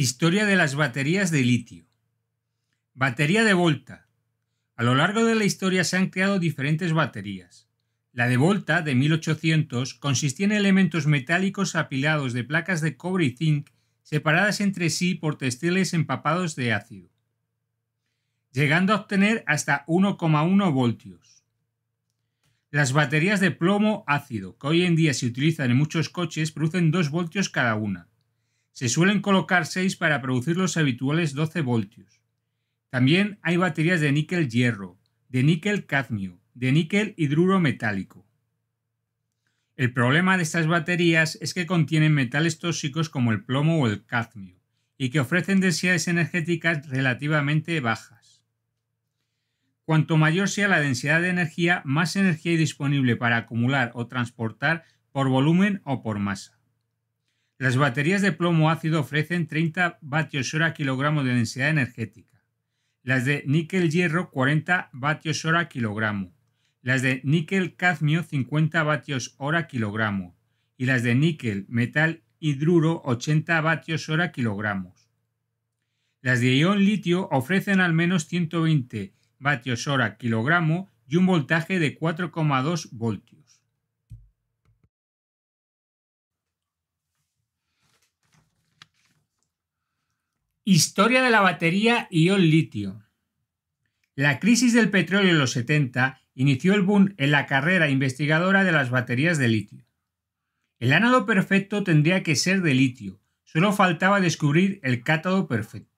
Historia de las baterías de litio. Batería de Volta. A lo largo de la historia se han creado diferentes baterías. La de Volta de 1800 consistía en elementos metálicos apilados de placas de cobre y zinc separadas entre sí por textiles empapados de ácido, llegando a obtener hasta 1,1 voltios. Las baterías de plomo ácido, que hoy en día se utilizan en muchos coches, producen 2 voltios cada una se suelen colocar 6 para producir los habituales 12 voltios. También hay baterías de níquel hierro, de níquel cadmio, de níquel hidruro metálico. El problema de estas baterías es que contienen metales tóxicos como el plomo o el cadmio y que ofrecen densidades energéticas relativamente bajas. Cuanto mayor sea la densidad de energía, más energía hay disponible para acumular o transportar por volumen o por masa. Las baterías de plomo ácido ofrecen 30 vatios hora kilogramo de densidad energética. Las de níquel hierro 40 vatios hora kilogramo. Las de níquel cadmio 50 vatios hora kilogramo. Y las de níquel metal hidruro 80 vatios hora kilogramos. Las de ion litio ofrecen al menos 120 vatios hora kilogramo y un voltaje de 4,2 voltios. Historia de la batería ion-litio. La crisis del petróleo en los 70 inició el boom en la carrera investigadora de las baterías de litio. El ánodo perfecto tendría que ser de litio, solo faltaba descubrir el cátodo perfecto.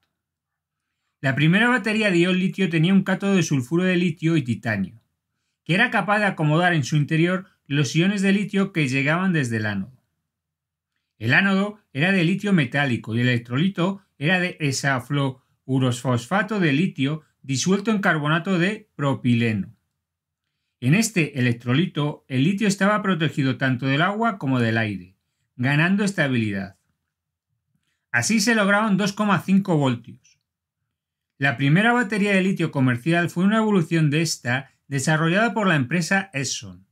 La primera batería de ion litio tenía un cátodo de sulfuro de litio y titanio, que era capaz de acomodar en su interior los iones de litio que llegaban desde el ánodo. El ánodo era de litio metálico y el electrolito era de esaflourosfosfato de litio disuelto en carbonato de propileno. En este electrolito, el litio estaba protegido tanto del agua como del aire, ganando estabilidad. Así se lograron 2,5 voltios. La primera batería de litio comercial fue una evolución de esta desarrollada por la empresa Esson.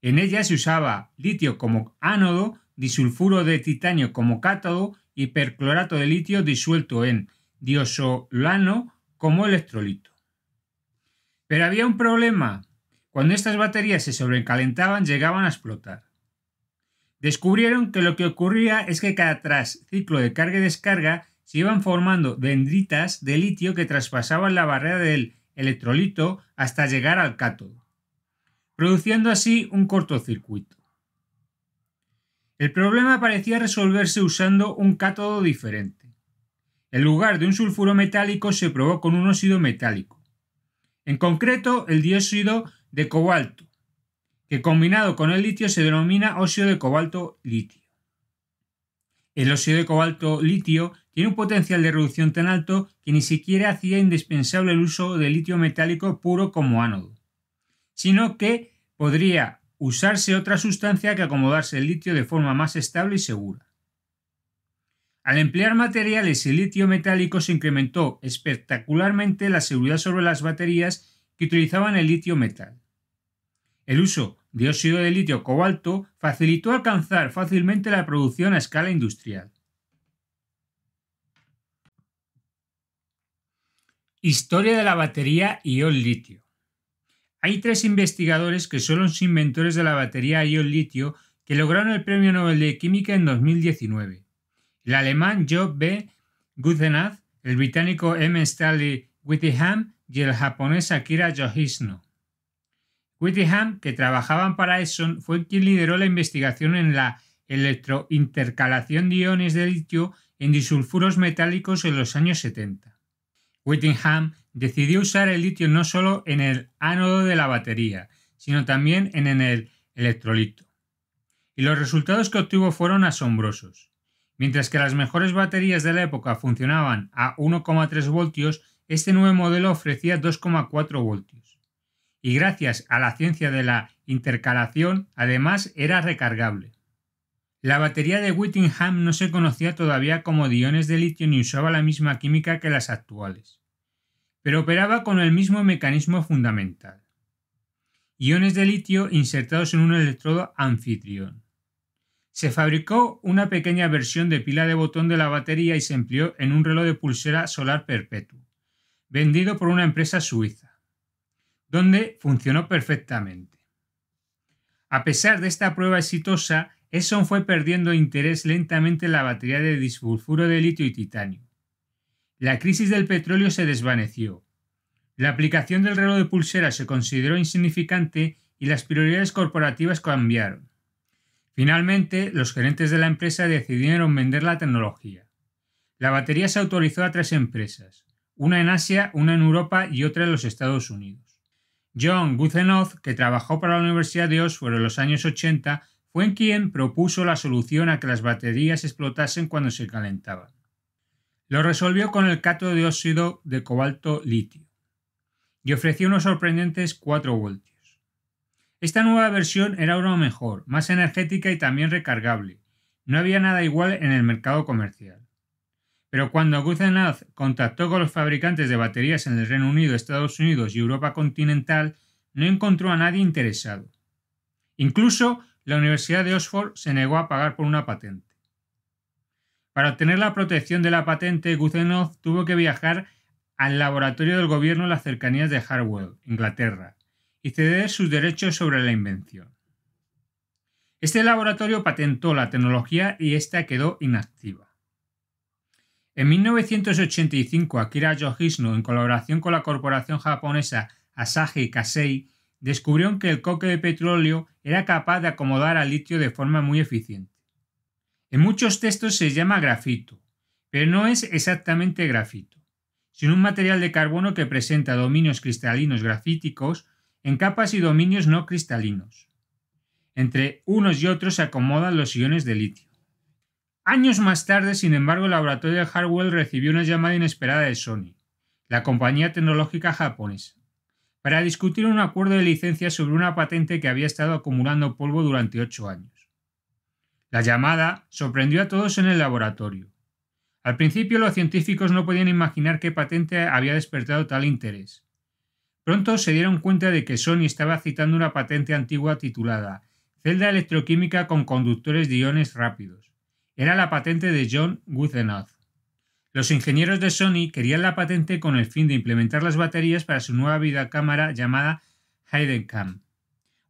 En ella se usaba litio como ánodo, disulfuro de titanio como cátodo hiperclorato de litio disuelto en diosolano como electrolito. Pero había un problema. Cuando estas baterías se sobrecalentaban llegaban a explotar. Descubrieron que lo que ocurría es que cada tras ciclo de carga y descarga se iban formando dendritas de litio que traspasaban la barrera del electrolito hasta llegar al cátodo, produciendo así un cortocircuito. El problema parecía resolverse usando un cátodo diferente. En lugar de un sulfuro metálico se probó con un óxido metálico. En concreto, el dióxido de cobalto, que combinado con el litio se denomina óxido de cobalto litio. El óxido de cobalto litio tiene un potencial de reducción tan alto que ni siquiera hacía indispensable el uso de litio metálico puro como ánodo, sino que podría usarse otra sustancia que acomodarse el litio de forma más estable y segura. Al emplear materiales y litio metálico se incrementó espectacularmente la seguridad sobre las baterías que utilizaban el litio metal. El uso de óxido de litio cobalto facilitó alcanzar fácilmente la producción a escala industrial. Historia de la batería ion-litio. Hay tres investigadores que son los inventores de la batería ion-litio que lograron el Premio Nobel de Química en 2019. El alemán Job B. Guthenath, el británico M. Stanley Whittingham y el japonés Akira Yoshino. Whittingham, que trabajaban para Edison, fue quien lideró la investigación en la electrointercalación de iones de litio en disulfuros metálicos en los años 70. Whittingham decidió usar el litio no solo en el ánodo de la batería, sino también en el electrolito. Y los resultados que obtuvo fueron asombrosos. Mientras que las mejores baterías de la época funcionaban a 1,3 voltios, este nuevo modelo ofrecía 2,4 voltios. Y gracias a la ciencia de la intercalación, además era recargable. La batería de Whittingham no se conocía todavía como diones iones de litio ni usaba la misma química que las actuales pero operaba con el mismo mecanismo fundamental. Iones de litio insertados en un electrodo anfitrión. Se fabricó una pequeña versión de pila de botón de la batería y se empleó en un reloj de pulsera solar perpetuo, vendido por una empresa suiza, donde funcionó perfectamente. A pesar de esta prueba exitosa, Esson fue perdiendo interés lentamente en la batería de disulfuro de litio y titanio la crisis del petróleo se desvaneció. La aplicación del reloj de pulsera se consideró insignificante y las prioridades corporativas cambiaron. Finalmente, los gerentes de la empresa decidieron vender la tecnología. La batería se autorizó a tres empresas, una en Asia, una en Europa y otra en los Estados Unidos. John Guthenoth, que trabajó para la Universidad de Oxford en los años 80, fue quien propuso la solución a que las baterías explotasen cuando se calentaban. Lo resolvió con el cátodo de óxido de cobalto litio y ofreció unos sorprendentes 4 voltios. Esta nueva versión era una mejor, más energética y también recargable. No había nada igual en el mercado comercial. Pero cuando Gutenhardt contactó con los fabricantes de baterías en el Reino Unido, Estados Unidos y Europa continental, no encontró a nadie interesado. Incluso la Universidad de Oxford se negó a pagar por una patente. Para obtener la protección de la patente, Gusenov tuvo que viajar al laboratorio del gobierno en las cercanías de Harwell, Inglaterra, y ceder sus derechos sobre la invención. Este laboratorio patentó la tecnología y ésta quedó inactiva. En 1985, Akira Yoshino, en colaboración con la corporación japonesa Asahi Kasei, descubrió que el coque de petróleo era capaz de acomodar al litio de forma muy eficiente. En muchos textos se llama grafito, pero no es exactamente grafito, sino un material de carbono que presenta dominios cristalinos grafíticos en capas y dominios no cristalinos. Entre unos y otros se acomodan los iones de litio. Años más tarde, sin embargo, el laboratorio de Harwell recibió una llamada inesperada de Sony, la compañía tecnológica japonesa, para discutir un acuerdo de licencia sobre una patente que había estado acumulando polvo durante ocho años. La llamada sorprendió a todos en el laboratorio. Al principio los científicos no podían imaginar qué patente había despertado tal interés. Pronto se dieron cuenta de que Sony estaba citando una patente antigua titulada Celda electroquímica con conductores de iones rápidos. Era la patente de John Goodenough. Los ingenieros de Sony querían la patente con el fin de implementar las baterías para su nueva videocámara llamada Heidenkamp.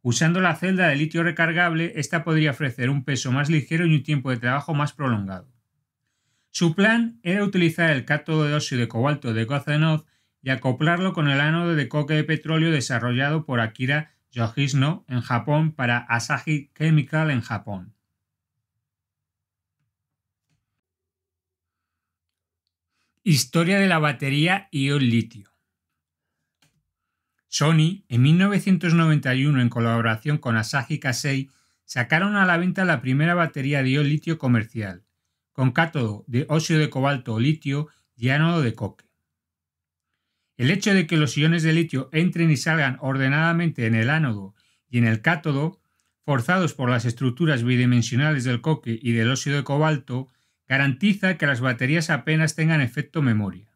Usando la celda de litio recargable, esta podría ofrecer un peso más ligero y un tiempo de trabajo más prolongado. Su plan era utilizar el cátodo de óxido de cobalto de Gozenov y acoplarlo con el ánodo de coque de petróleo desarrollado por Akira Yoshino en Japón para Asahi Chemical en Japón. Historia de la batería ion-litio. Sony, en 1991, en colaboración con Asahi Kasei, sacaron a la venta la primera batería de litio comercial, con cátodo de óxido de cobalto o litio y ánodo de coque. El hecho de que los iones de litio entren y salgan ordenadamente en el ánodo y en el cátodo, forzados por las estructuras bidimensionales del coque y del óxido de cobalto, garantiza que las baterías apenas tengan efecto memoria.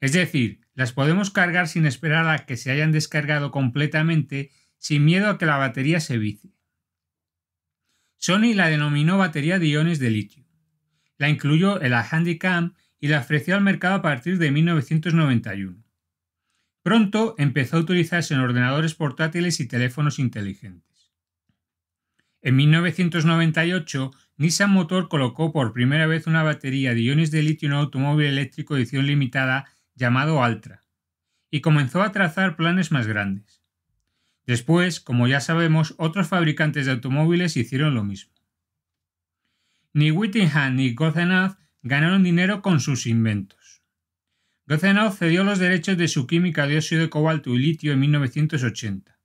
Es decir, las podemos cargar sin esperar a que se hayan descargado completamente sin miedo a que la batería se vicie. Sony la denominó batería de iones de litio. La incluyó en la Handycam y la ofreció al mercado a partir de 1991. Pronto empezó a utilizarse en ordenadores portátiles y teléfonos inteligentes. En 1998, Nissan Motor colocó por primera vez una batería de iones de litio en un automóvil eléctrico edición limitada llamado Altra, y comenzó a trazar planes más grandes. Después, como ya sabemos, otros fabricantes de automóviles hicieron lo mismo. Ni Whittingham ni Gozenath ganaron dinero con sus inventos. Gozenath cedió los derechos de su química de óxido de cobalto y litio en 1980,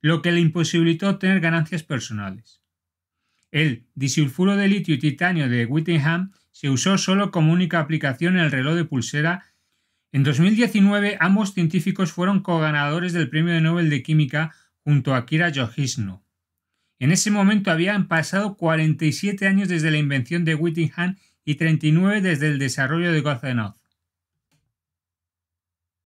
lo que le imposibilitó obtener ganancias personales. El disulfuro de litio y titanio de Whittingham se usó solo como única aplicación en el reloj de pulsera en 2019, ambos científicos fueron co-ganadores del Premio Nobel de Química junto a Kira Yoshino. En ese momento habían pasado 47 años desde la invención de Whittingham y 39 desde el desarrollo de Gozenov.